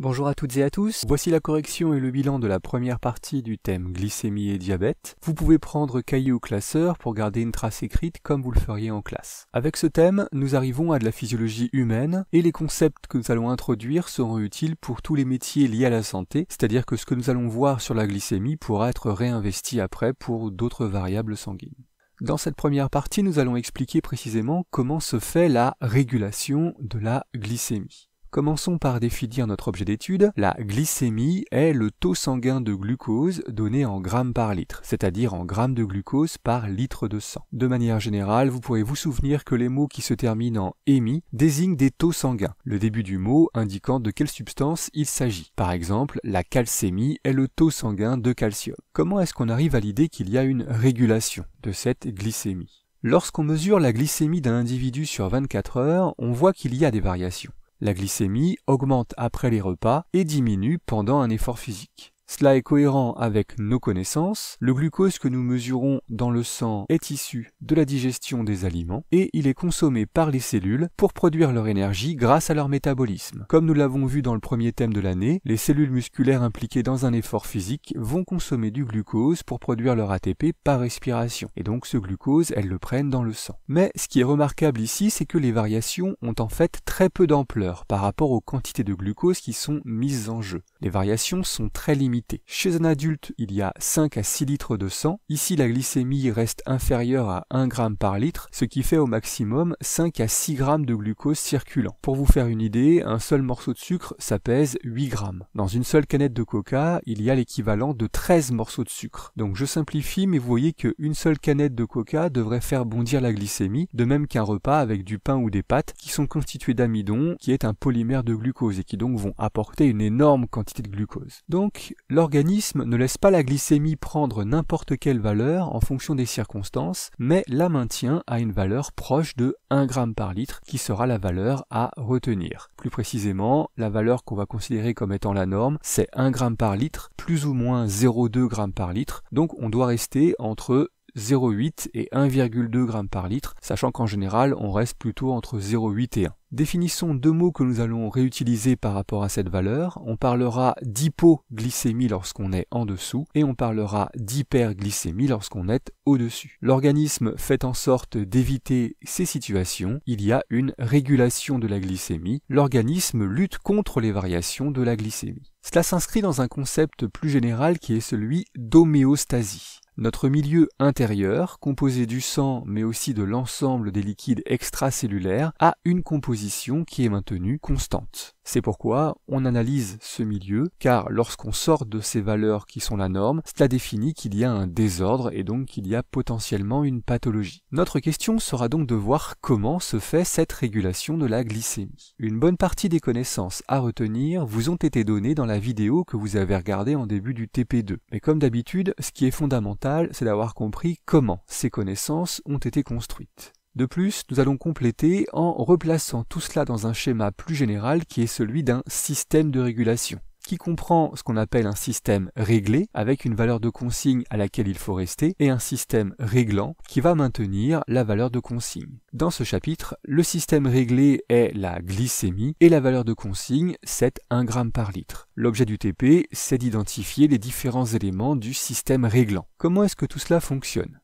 Bonjour à toutes et à tous, voici la correction et le bilan de la première partie du thème glycémie et diabète. Vous pouvez prendre cahier ou classeur pour garder une trace écrite comme vous le feriez en classe. Avec ce thème, nous arrivons à de la physiologie humaine et les concepts que nous allons introduire seront utiles pour tous les métiers liés à la santé, c'est-à-dire que ce que nous allons voir sur la glycémie pourra être réinvesti après pour d'autres variables sanguines. Dans cette première partie, nous allons expliquer précisément comment se fait la régulation de la glycémie. Commençons par définir notre objet d'étude. La glycémie est le taux sanguin de glucose donné en grammes par litre, c'est-à-dire en grammes de glucose par litre de sang. De manière générale, vous pourrez vous souvenir que les mots qui se terminent en émi désignent des taux sanguins, le début du mot indiquant de quelle substance il s'agit. Par exemple, la calcémie est le taux sanguin de calcium. Comment est-ce qu'on arrive à l'idée qu'il y a une régulation de cette glycémie Lorsqu'on mesure la glycémie d'un individu sur 24 heures, on voit qu'il y a des variations. La glycémie augmente après les repas et diminue pendant un effort physique. Cela est cohérent avec nos connaissances, le glucose que nous mesurons dans le sang est issu de la digestion des aliments et il est consommé par les cellules pour produire leur énergie grâce à leur métabolisme. Comme nous l'avons vu dans le premier thème de l'année, les cellules musculaires impliquées dans un effort physique vont consommer du glucose pour produire leur ATP par respiration et donc ce glucose elles le prennent dans le sang. Mais ce qui est remarquable ici c'est que les variations ont en fait très peu d'ampleur par rapport aux quantités de glucose qui sont mises en jeu. Les variations sont très limitées chez un adulte, il y a 5 à 6 litres de sang. Ici, la glycémie reste inférieure à 1 g par litre, ce qui fait au maximum 5 à 6 g de glucose circulant. Pour vous faire une idée, un seul morceau de sucre, ça pèse 8 g. Dans une seule canette de coca, il y a l'équivalent de 13 morceaux de sucre. Donc je simplifie, mais vous voyez qu'une seule canette de coca devrait faire bondir la glycémie, de même qu'un repas avec du pain ou des pâtes qui sont constitués d'amidon, qui est un polymère de glucose et qui donc vont apporter une énorme quantité de glucose. Donc L'organisme ne laisse pas la glycémie prendre n'importe quelle valeur en fonction des circonstances, mais la maintient à une valeur proche de 1 g par litre, qui sera la valeur à retenir. Plus précisément, la valeur qu'on va considérer comme étant la norme, c'est 1 g par litre, plus ou moins 0,2 g par litre, donc on doit rester entre 0,8 et 1,2 g par litre, sachant qu'en général on reste plutôt entre 0,8 et 1. Définissons deux mots que nous allons réutiliser par rapport à cette valeur. On parlera d'hypoglycémie lorsqu'on est en dessous et on parlera d'hyperglycémie lorsqu'on est au-dessus. L'organisme fait en sorte d'éviter ces situations. Il y a une régulation de la glycémie. L'organisme lutte contre les variations de la glycémie. Cela s'inscrit dans un concept plus général qui est celui d'homéostasie. Notre milieu intérieur, composé du sang mais aussi de l'ensemble des liquides extracellulaires, a une composition qui est maintenue constante. C'est pourquoi on analyse ce milieu, car lorsqu'on sort de ces valeurs qui sont la norme, cela définit qu'il y a un désordre et donc qu'il y a potentiellement une pathologie. Notre question sera donc de voir comment se fait cette régulation de la glycémie. Une bonne partie des connaissances à retenir vous ont été données dans la vidéo que vous avez regardée en début du TP2. Mais comme d'habitude, ce qui est fondamental, c'est d'avoir compris comment ces connaissances ont été construites. De plus, nous allons compléter en replaçant tout cela dans un schéma plus général qui est celui d'un système de régulation qui comprend ce qu'on appelle un système réglé avec une valeur de consigne à laquelle il faut rester et un système réglant qui va maintenir la valeur de consigne. Dans ce chapitre, le système réglé est la glycémie et la valeur de consigne c'est 1 g par litre. L'objet du TP, c'est d'identifier les différents éléments du système réglant. Comment est-ce que tout cela fonctionne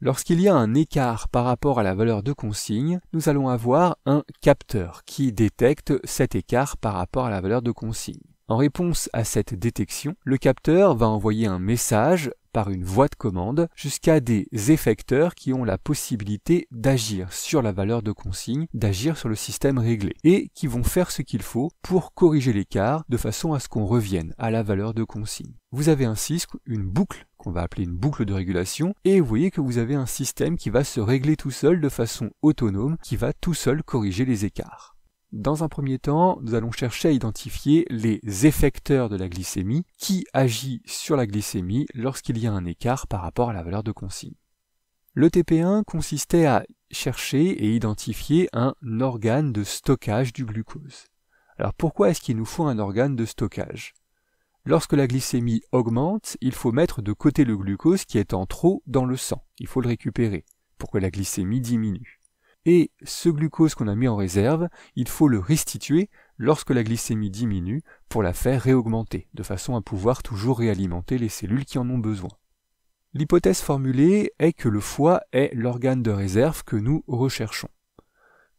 Lorsqu'il y a un écart par rapport à la valeur de consigne, nous allons avoir un capteur qui détecte cet écart par rapport à la valeur de consigne. En réponse à cette détection, le capteur va envoyer un message par une voie de commande jusqu'à des effecteurs qui ont la possibilité d'agir sur la valeur de consigne, d'agir sur le système réglé, et qui vont faire ce qu'il faut pour corriger l'écart de façon à ce qu'on revienne à la valeur de consigne. Vous avez ainsi une boucle qu'on va appeler une boucle de régulation, et vous voyez que vous avez un système qui va se régler tout seul de façon autonome, qui va tout seul corriger les écarts. Dans un premier temps, nous allons chercher à identifier les effecteurs de la glycémie qui agit sur la glycémie lorsqu'il y a un écart par rapport à la valeur de consigne. Le TP1 consistait à chercher et identifier un organe de stockage du glucose. Alors pourquoi est-ce qu'il nous faut un organe de stockage Lorsque la glycémie augmente, il faut mettre de côté le glucose qui est en trop dans le sang, il faut le récupérer pour que la glycémie diminue et ce glucose qu'on a mis en réserve, il faut le restituer lorsque la glycémie diminue pour la faire réaugmenter, de façon à pouvoir toujours réalimenter les cellules qui en ont besoin. L'hypothèse formulée est que le foie est l'organe de réserve que nous recherchons.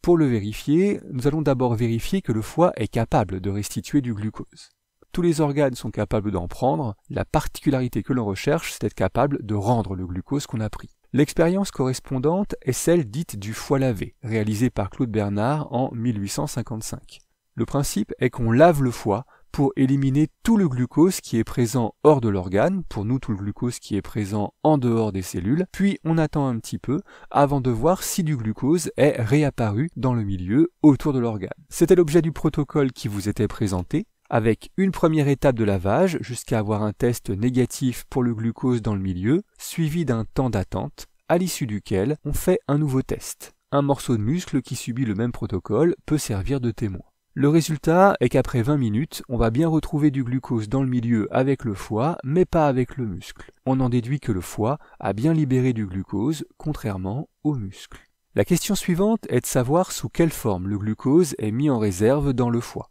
Pour le vérifier, nous allons d'abord vérifier que le foie est capable de restituer du glucose. Tous les organes sont capables d'en prendre, la particularité que l'on recherche, c'est d'être capable de rendre le glucose qu'on a pris. L'expérience correspondante est celle dite du foie lavé, réalisée par Claude Bernard en 1855. Le principe est qu'on lave le foie pour éliminer tout le glucose qui est présent hors de l'organe, pour nous tout le glucose qui est présent en dehors des cellules, puis on attend un petit peu avant de voir si du glucose est réapparu dans le milieu autour de l'organe. C'était l'objet du protocole qui vous était présenté, avec une première étape de lavage jusqu'à avoir un test négatif pour le glucose dans le milieu, suivi d'un temps d'attente, à l'issue duquel on fait un nouveau test. Un morceau de muscle qui subit le même protocole peut servir de témoin. Le résultat est qu'après 20 minutes, on va bien retrouver du glucose dans le milieu avec le foie, mais pas avec le muscle. On en déduit que le foie a bien libéré du glucose, contrairement au muscle. La question suivante est de savoir sous quelle forme le glucose est mis en réserve dans le foie.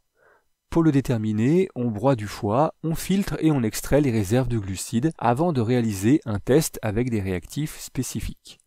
Pour le déterminer, on broie du foie, on filtre et on extrait les réserves de glucides avant de réaliser un test avec des réactifs spécifiques.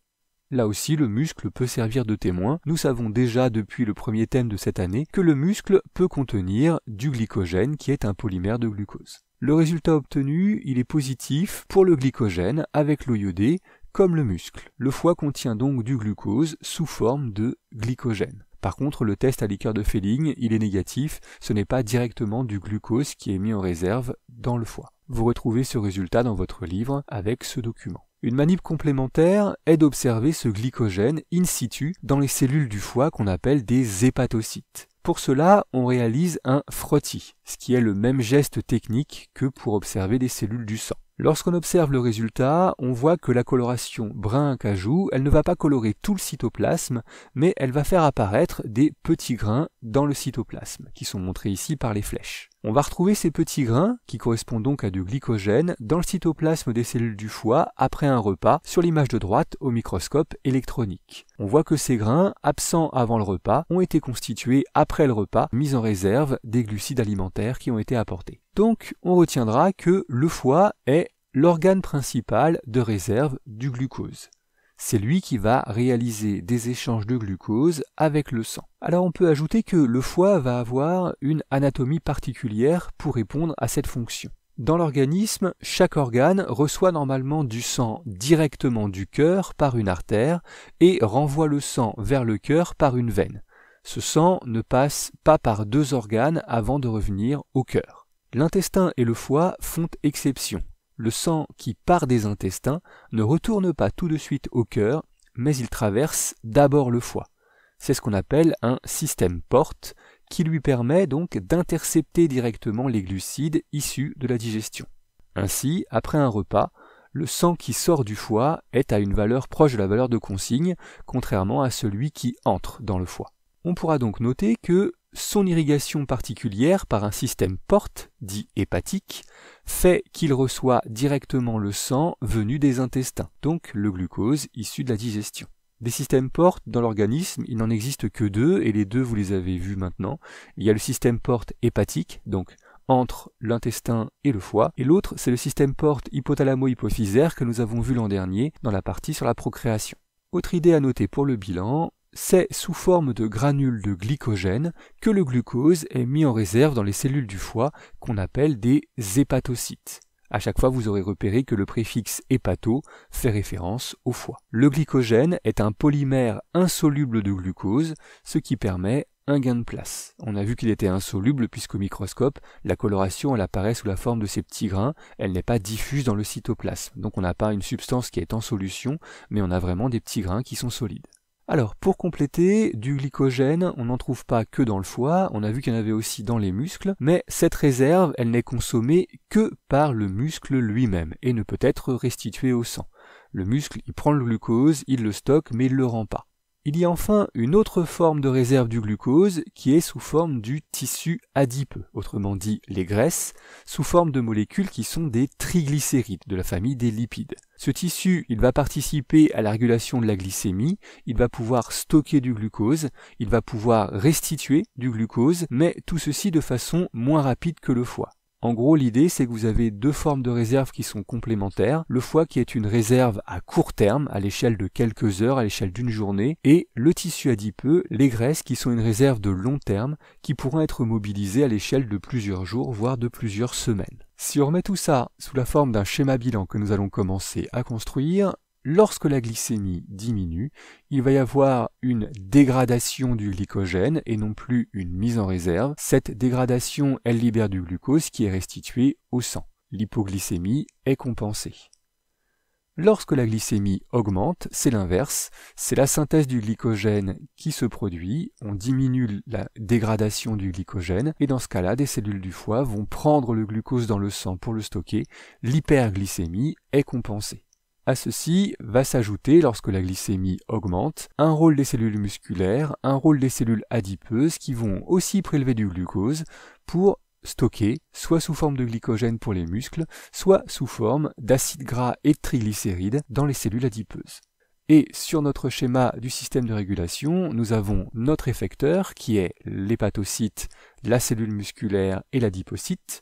Là aussi, le muscle peut servir de témoin. Nous savons déjà depuis le premier thème de cette année que le muscle peut contenir du glycogène qui est un polymère de glucose. Le résultat obtenu, il est positif pour le glycogène avec l'OIOD e comme le muscle. Le foie contient donc du glucose sous forme de glycogène. Par contre, le test à liqueur de Felling, il est négatif, ce n'est pas directement du glucose qui est mis en réserve dans le foie. Vous retrouvez ce résultat dans votre livre avec ce document. Une manip complémentaire est d'observer ce glycogène in situ dans les cellules du foie qu'on appelle des hépatocytes. Pour cela, on réalise un frottis, ce qui est le même geste technique que pour observer des cellules du sang. Lorsqu'on observe le résultat, on voit que la coloration brun cajou, elle ne va pas colorer tout le cytoplasme, mais elle va faire apparaître des petits grains dans le cytoplasme, qui sont montrés ici par les flèches. On va retrouver ces petits grains, qui correspondent donc à du glycogène, dans le cytoplasme des cellules du foie après un repas sur l'image de droite au microscope électronique. On voit que ces grains, absents avant le repas, ont été constitués après le repas, mis en réserve des glucides alimentaires qui ont été apportés. Donc on retiendra que le foie est l'organe principal de réserve du glucose. C'est lui qui va réaliser des échanges de glucose avec le sang. Alors on peut ajouter que le foie va avoir une anatomie particulière pour répondre à cette fonction. Dans l'organisme, chaque organe reçoit normalement du sang directement du cœur par une artère et renvoie le sang vers le cœur par une veine. Ce sang ne passe pas par deux organes avant de revenir au cœur. L'intestin et le foie font exception le sang qui part des intestins ne retourne pas tout de suite au cœur, mais il traverse d'abord le foie. C'est ce qu'on appelle un système porte, qui lui permet donc d'intercepter directement les glucides issus de la digestion. Ainsi, après un repas, le sang qui sort du foie est à une valeur proche de la valeur de consigne, contrairement à celui qui entre dans le foie. On pourra donc noter que son irrigation particulière par un système porte, dit hépatique, fait qu'il reçoit directement le sang venu des intestins, donc le glucose issu de la digestion. Des systèmes porte dans l'organisme, il n'en existe que deux, et les deux vous les avez vus maintenant. Il y a le système porte hépatique, donc entre l'intestin et le foie, et l'autre c'est le système porte hypothalamo-hypophysaire que nous avons vu l'an dernier dans la partie sur la procréation. Autre idée à noter pour le bilan, c'est sous forme de granules de glycogène que le glucose est mis en réserve dans les cellules du foie qu'on appelle des hépatocytes. À chaque fois, vous aurez repéré que le préfixe hépato fait référence au foie. Le glycogène est un polymère insoluble de glucose, ce qui permet un gain de place. On a vu qu'il était insoluble puisqu'au microscope, la coloration elle apparaît sous la forme de ces petits grains, elle n'est pas diffuse dans le cytoplasme. Donc on n'a pas une substance qui est en solution, mais on a vraiment des petits grains qui sont solides. Alors, pour compléter, du glycogène, on n'en trouve pas que dans le foie, on a vu qu'il y en avait aussi dans les muscles, mais cette réserve, elle n'est consommée que par le muscle lui-même et ne peut être restituée au sang. Le muscle, il prend le glucose, il le stocke, mais il le rend pas. Il y a enfin une autre forme de réserve du glucose qui est sous forme du tissu adipeux, autrement dit les graisses, sous forme de molécules qui sont des triglycérides de la famille des lipides. Ce tissu, il va participer à la régulation de la glycémie, il va pouvoir stocker du glucose, il va pouvoir restituer du glucose, mais tout ceci de façon moins rapide que le foie. En gros, l'idée, c'est que vous avez deux formes de réserves qui sont complémentaires. Le foie qui est une réserve à court terme, à l'échelle de quelques heures, à l'échelle d'une journée, et le tissu adipeux, les graisses qui sont une réserve de long terme, qui pourront être mobilisées à l'échelle de plusieurs jours, voire de plusieurs semaines. Si on remet tout ça sous la forme d'un schéma bilan que nous allons commencer à construire, Lorsque la glycémie diminue, il va y avoir une dégradation du glycogène et non plus une mise en réserve. Cette dégradation, elle libère du glucose qui est restitué au sang. L'hypoglycémie est compensée. Lorsque la glycémie augmente, c'est l'inverse, c'est la synthèse du glycogène qui se produit, on diminue la dégradation du glycogène, et dans ce cas-là, des cellules du foie vont prendre le glucose dans le sang pour le stocker, l'hyperglycémie est compensée. À ceci va s'ajouter, lorsque la glycémie augmente, un rôle des cellules musculaires, un rôle des cellules adipeuses qui vont aussi prélever du glucose pour stocker, soit sous forme de glycogène pour les muscles, soit sous forme d'acides gras et de triglycérides dans les cellules adipeuses. Et sur notre schéma du système de régulation, nous avons notre effecteur qui est l'hépatocyte, la cellule musculaire et l'adipocyte.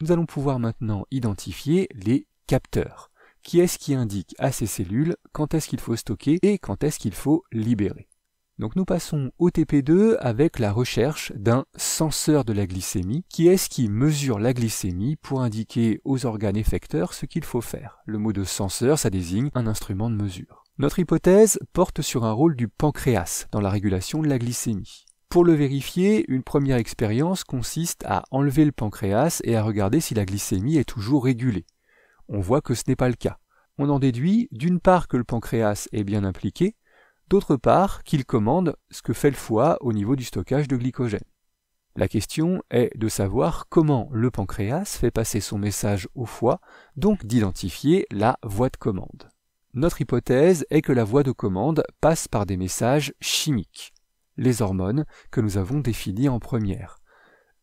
Nous allons pouvoir maintenant identifier les capteurs qui est ce qui indique à ces cellules quand est-ce qu'il faut stocker et quand est-ce qu'il faut libérer. Donc nous passons au TP2 avec la recherche d'un senseur de la glycémie, qui est ce qui mesure la glycémie pour indiquer aux organes effecteurs ce qu'il faut faire. Le mot de senseur, ça désigne un instrument de mesure. Notre hypothèse porte sur un rôle du pancréas dans la régulation de la glycémie. Pour le vérifier, une première expérience consiste à enlever le pancréas et à regarder si la glycémie est toujours régulée. On voit que ce n'est pas le cas. On en déduit d'une part que le pancréas est bien impliqué, d'autre part qu'il commande ce que fait le foie au niveau du stockage de glycogène. La question est de savoir comment le pancréas fait passer son message au foie, donc d'identifier la voie de commande. Notre hypothèse est que la voie de commande passe par des messages chimiques, les hormones que nous avons définies en première,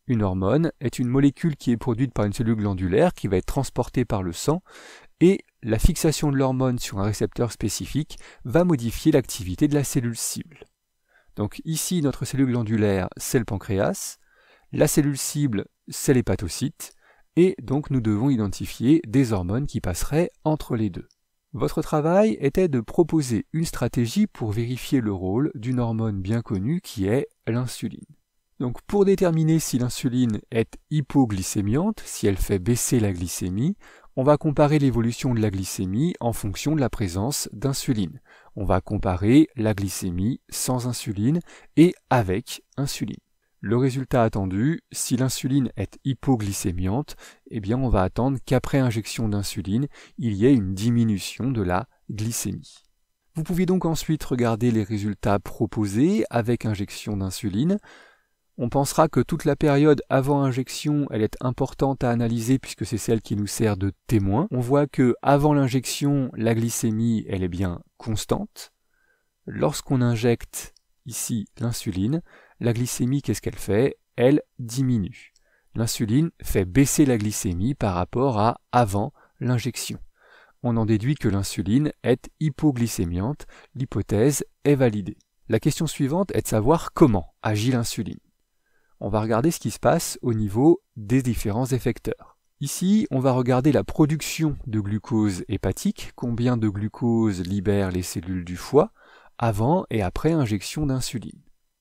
une hormone est une molécule qui est produite par une cellule glandulaire qui va être transportée par le sang et la fixation de l'hormone sur un récepteur spécifique va modifier l'activité de la cellule cible. Donc ici, notre cellule glandulaire, c'est le pancréas, la cellule cible, c'est l'hépatocyte, et donc nous devons identifier des hormones qui passeraient entre les deux. Votre travail était de proposer une stratégie pour vérifier le rôle d'une hormone bien connue qui est l'insuline. Donc pour déterminer si l'insuline est hypoglycémiante, si elle fait baisser la glycémie, on va comparer l'évolution de la glycémie en fonction de la présence d'insuline. On va comparer la glycémie sans insuline et avec insuline. Le résultat attendu, si l'insuline est hypoglycémiante, eh bien on va attendre qu'après injection d'insuline, il y ait une diminution de la glycémie. Vous pouvez donc ensuite regarder les résultats proposés avec injection d'insuline. On pensera que toute la période avant injection, elle est importante à analyser puisque c'est celle qui nous sert de témoin. On voit que avant l'injection, la glycémie, elle est bien constante. Lorsqu'on injecte ici l'insuline, la glycémie, qu'est-ce qu'elle fait Elle diminue. L'insuline fait baisser la glycémie par rapport à avant l'injection. On en déduit que l'insuline est hypoglycémiante, l'hypothèse est validée. La question suivante est de savoir comment agit l'insuline on va regarder ce qui se passe au niveau des différents effecteurs. Ici, on va regarder la production de glucose hépatique, combien de glucose libèrent les cellules du foie avant et après injection d'insuline.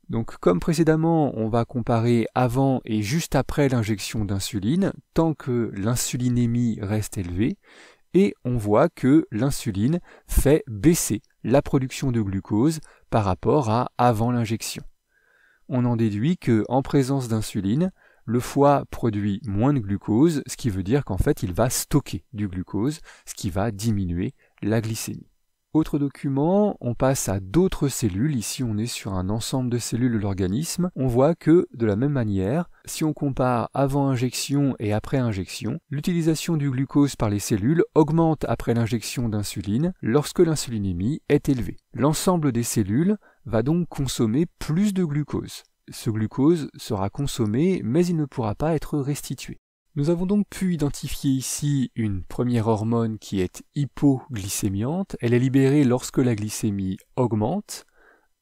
Donc comme précédemment, on va comparer avant et juste après l'injection d'insuline, tant que l'insulinémie reste élevée, et on voit que l'insuline fait baisser la production de glucose par rapport à avant l'injection on en déduit que, en présence d'insuline, le foie produit moins de glucose, ce qui veut dire qu'en fait il va stocker du glucose, ce qui va diminuer la glycémie. Autre document, on passe à d'autres cellules, ici on est sur un ensemble de cellules de l'organisme, on voit que de la même manière, si on compare avant injection et après injection, l'utilisation du glucose par les cellules augmente après l'injection d'insuline lorsque l'insulinémie est élevée. L'ensemble des cellules va donc consommer plus de glucose. Ce glucose sera consommé mais il ne pourra pas être restitué. Nous avons donc pu identifier ici une première hormone qui est hypoglycémiante. Elle est libérée lorsque la glycémie augmente.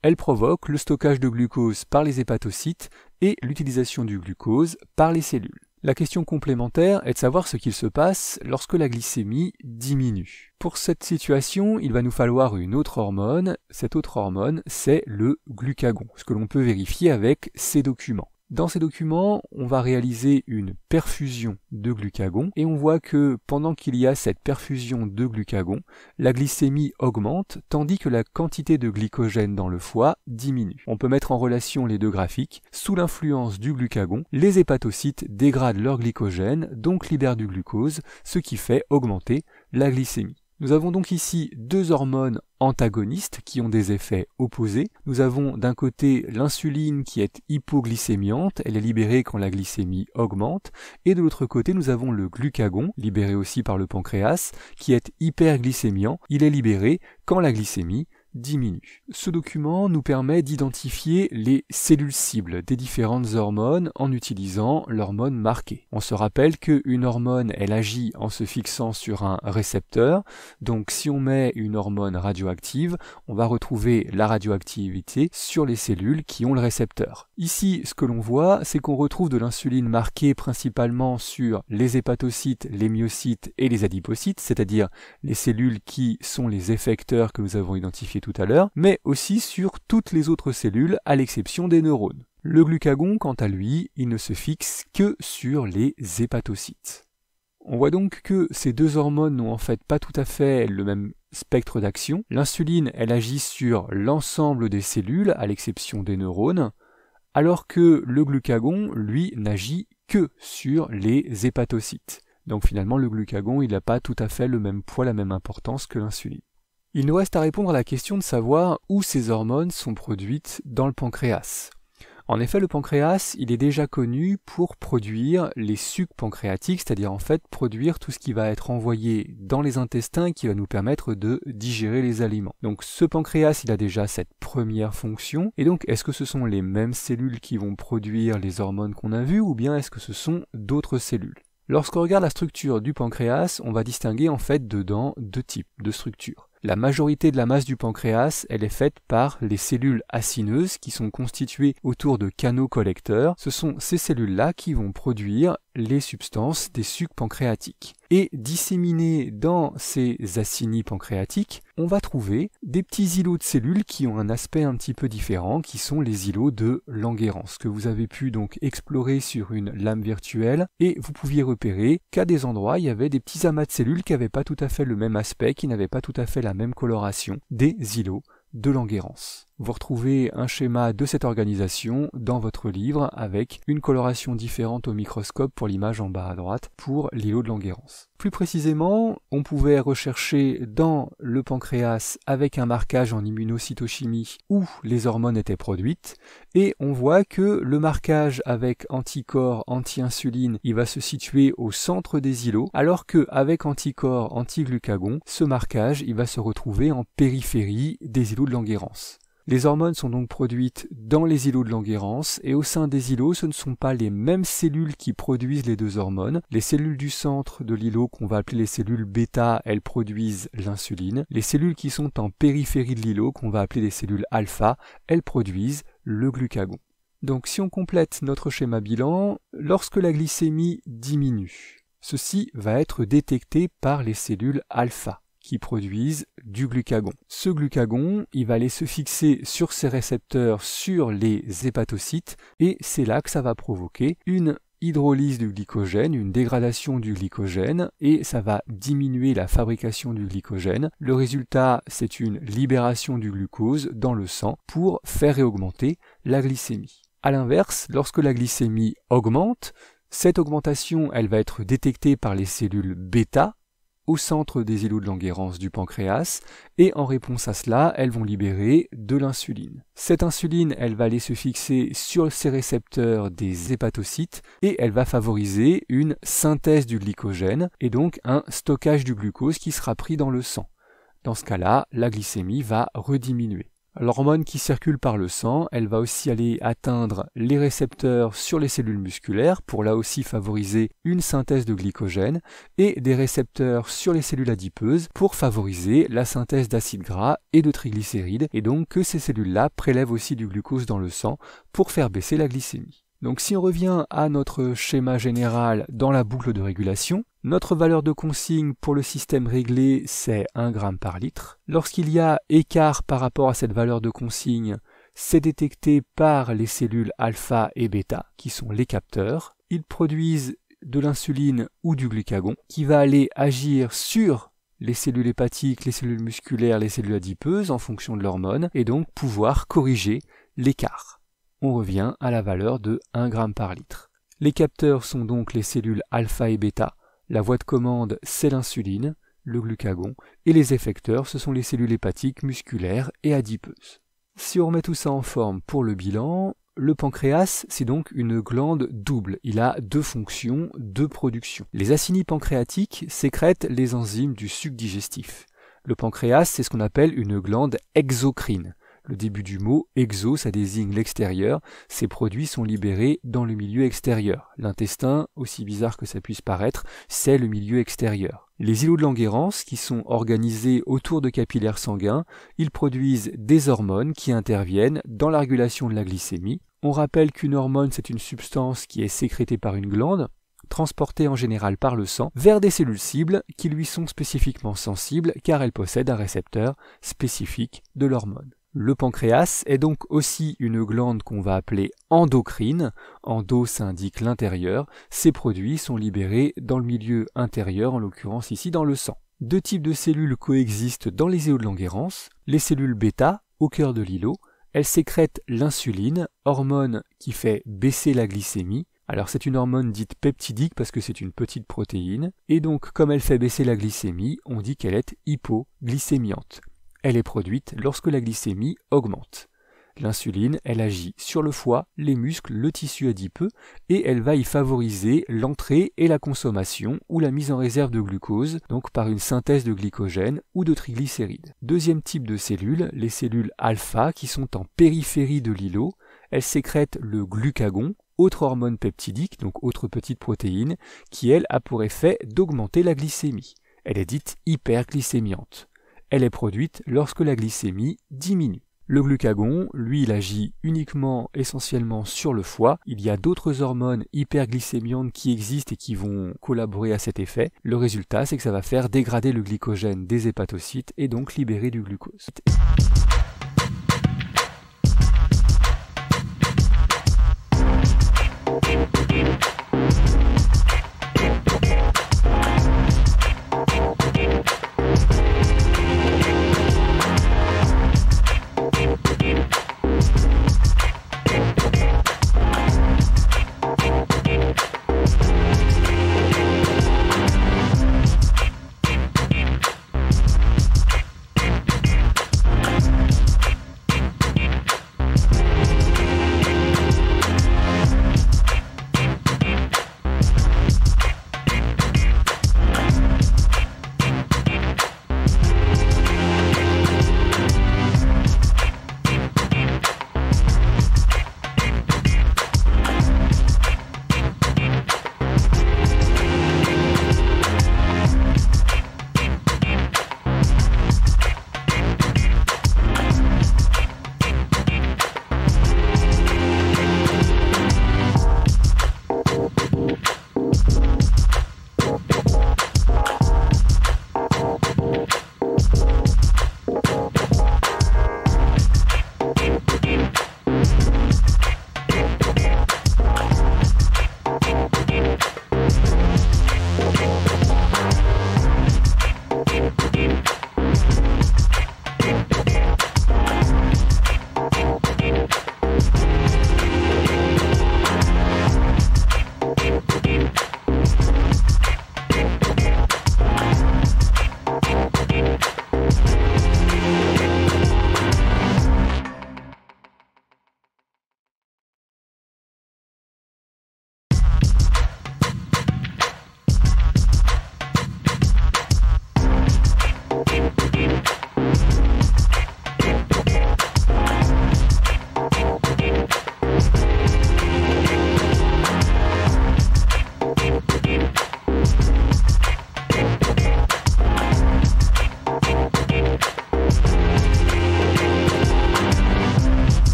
Elle provoque le stockage de glucose par les hépatocytes et l'utilisation du glucose par les cellules. La question complémentaire est de savoir ce qu'il se passe lorsque la glycémie diminue. Pour cette situation, il va nous falloir une autre hormone. Cette autre hormone, c'est le glucagon, ce que l'on peut vérifier avec ces documents. Dans ces documents, on va réaliser une perfusion de glucagon et on voit que pendant qu'il y a cette perfusion de glucagon, la glycémie augmente tandis que la quantité de glycogène dans le foie diminue. On peut mettre en relation les deux graphiques. Sous l'influence du glucagon, les hépatocytes dégradent leur glycogène, donc libèrent du glucose, ce qui fait augmenter la glycémie. Nous avons donc ici deux hormones antagonistes qui ont des effets opposés. Nous avons d'un côté l'insuline qui est hypoglycémiante, elle est libérée quand la glycémie augmente, et de l'autre côté nous avons le glucagon, libéré aussi par le pancréas, qui est hyperglycémiant, il est libéré quand la glycémie diminue. Ce document nous permet d'identifier les cellules cibles des différentes hormones en utilisant l'hormone marquée. On se rappelle qu'une hormone, elle agit en se fixant sur un récepteur, donc si on met une hormone radioactive, on va retrouver la radioactivité sur les cellules qui ont le récepteur. Ici, ce que l'on voit, c'est qu'on retrouve de l'insuline marquée principalement sur les hépatocytes, les myocytes et les adipocytes, c'est-à-dire les cellules qui sont les effecteurs que nous avons identifiés tout à l'heure, mais aussi sur toutes les autres cellules à l'exception des neurones. Le glucagon, quant à lui, il ne se fixe que sur les hépatocytes. On voit donc que ces deux hormones n'ont en fait pas tout à fait le même spectre d'action. L'insuline, elle agit sur l'ensemble des cellules, à l'exception des neurones, alors que le glucagon, lui, n'agit que sur les hépatocytes. Donc finalement, le glucagon, il n'a pas tout à fait le même poids, la même importance que l'insuline. Il nous reste à répondre à la question de savoir où ces hormones sont produites dans le pancréas. En effet, le pancréas, il est déjà connu pour produire les sucs pancréatiques, c'est-à-dire en fait produire tout ce qui va être envoyé dans les intestins qui va nous permettre de digérer les aliments. Donc ce pancréas, il a déjà cette première fonction. Et donc, est-ce que ce sont les mêmes cellules qui vont produire les hormones qu'on a vues ou bien est-ce que ce sont d'autres cellules Lorsqu'on regarde la structure du pancréas, on va distinguer en fait dedans deux types de structures. La majorité de la masse du pancréas, elle est faite par les cellules acineuses qui sont constituées autour de canaux collecteurs. Ce sont ces cellules-là qui vont produire les substances des sucs pancréatiques. Et disséminés dans ces acinies pancréatiques, on va trouver des petits îlots de cellules qui ont un aspect un petit peu différent, qui sont les îlots de Langerhans, que vous avez pu donc explorer sur une lame virtuelle, et vous pouviez repérer qu'à des endroits, il y avait des petits amas de cellules qui n'avaient pas tout à fait le même aspect, qui n'avaient pas tout à fait la même coloration des îlots de Langerhans. Vous retrouvez un schéma de cette organisation dans votre livre avec une coloration différente au microscope pour l'image en bas à droite pour l'îlot de Languérance. Plus précisément, on pouvait rechercher dans le pancréas avec un marquage en immunocytochimie où les hormones étaient produites et on voit que le marquage avec anticorps anti-insuline, il va se situer au centre des îlots alors que avec anticorps anti-glucagon, ce marquage, il va se retrouver en périphérie des îlots de Languérance. Les hormones sont donc produites dans les îlots de l'Enguerrance, et au sein des îlots, ce ne sont pas les mêmes cellules qui produisent les deux hormones. Les cellules du centre de l'îlot qu'on va appeler les cellules bêta, elles produisent l'insuline. Les cellules qui sont en périphérie de l'îlot qu'on va appeler les cellules alpha, elles produisent le glucagon. Donc si on complète notre schéma bilan, lorsque la glycémie diminue, ceci va être détecté par les cellules alpha qui produisent du glucagon. Ce glucagon, il va aller se fixer sur ses récepteurs sur les hépatocytes et c'est là que ça va provoquer une hydrolyse du glycogène, une dégradation du glycogène, et ça va diminuer la fabrication du glycogène. Le résultat, c'est une libération du glucose dans le sang pour faire et augmenter la glycémie. A l'inverse, lorsque la glycémie augmente, cette augmentation, elle va être détectée par les cellules bêta, au centre des îlots de l'enguerrance du pancréas, et en réponse à cela, elles vont libérer de l'insuline. Cette insuline, elle va aller se fixer sur ces récepteurs des hépatocytes, et elle va favoriser une synthèse du glycogène, et donc un stockage du glucose qui sera pris dans le sang. Dans ce cas-là, la glycémie va rediminuer. L'hormone qui circule par le sang, elle va aussi aller atteindre les récepteurs sur les cellules musculaires pour là aussi favoriser une synthèse de glycogène et des récepteurs sur les cellules adipeuses pour favoriser la synthèse d'acides gras et de triglycérides et donc que ces cellules-là prélèvent aussi du glucose dans le sang pour faire baisser la glycémie. Donc si on revient à notre schéma général dans la boucle de régulation, notre valeur de consigne pour le système réglé, c'est 1 g par litre. Lorsqu'il y a écart par rapport à cette valeur de consigne, c'est détecté par les cellules alpha et bêta, qui sont les capteurs. Ils produisent de l'insuline ou du glucagon, qui va aller agir sur les cellules hépatiques, les cellules musculaires, les cellules adipeuses en fonction de l'hormone, et donc pouvoir corriger l'écart on revient à la valeur de 1 g par litre. Les capteurs sont donc les cellules alpha et bêta, la voie de commande c'est l'insuline, le glucagon, et les effecteurs ce sont les cellules hépatiques, musculaires et adipeuses. Si on remet tout ça en forme pour le bilan, le pancréas, c'est donc une glande double. Il a deux fonctions, deux productions. Les acinies pancréatiques sécrètent les enzymes du suc digestif. Le pancréas, c'est ce qu'on appelle une glande exocrine. Le début du mot exo, ça désigne l'extérieur. Ces produits sont libérés dans le milieu extérieur. L'intestin, aussi bizarre que ça puisse paraître, c'est le milieu extérieur. Les îlots de Langerhans, qui sont organisés autour de capillaires sanguins, ils produisent des hormones qui interviennent dans la régulation de la glycémie. On rappelle qu'une hormone, c'est une substance qui est sécrétée par une glande, transportée en général par le sang vers des cellules cibles qui lui sont spécifiquement sensibles car elles possèdent un récepteur spécifique de l'hormone. Le pancréas est donc aussi une glande qu'on va appeler endocrine. Endo s'indique l'intérieur. Ces produits sont libérés dans le milieu intérieur, en l'occurrence ici dans le sang. Deux types de cellules coexistent dans les îlots de Langerhans. Les cellules bêta, au cœur de l'îlot, elles sécrètent l'insuline, hormone qui fait baisser la glycémie. Alors c'est une hormone dite peptidique parce que c'est une petite protéine, et donc comme elle fait baisser la glycémie, on dit qu'elle est hypoglycémiante. Elle est produite lorsque la glycémie augmente. L'insuline, elle agit sur le foie, les muscles, le tissu adipeux, et elle va y favoriser l'entrée et la consommation ou la mise en réserve de glucose, donc par une synthèse de glycogène ou de triglycérides. Deuxième type de cellules, les cellules alpha qui sont en périphérie de l'îlot, elles sécrètent le glucagon, autre hormone peptidique, donc autre petite protéine, qui elle a pour effet d'augmenter la glycémie. Elle est dite hyperglycémiante. Elle est produite lorsque la glycémie diminue. Le glucagon, lui, il agit uniquement, essentiellement sur le foie. Il y a d'autres hormones hyperglycémiantes qui existent et qui vont collaborer à cet effet. Le résultat, c'est que ça va faire dégrader le glycogène des hépatocytes et donc libérer du glucose.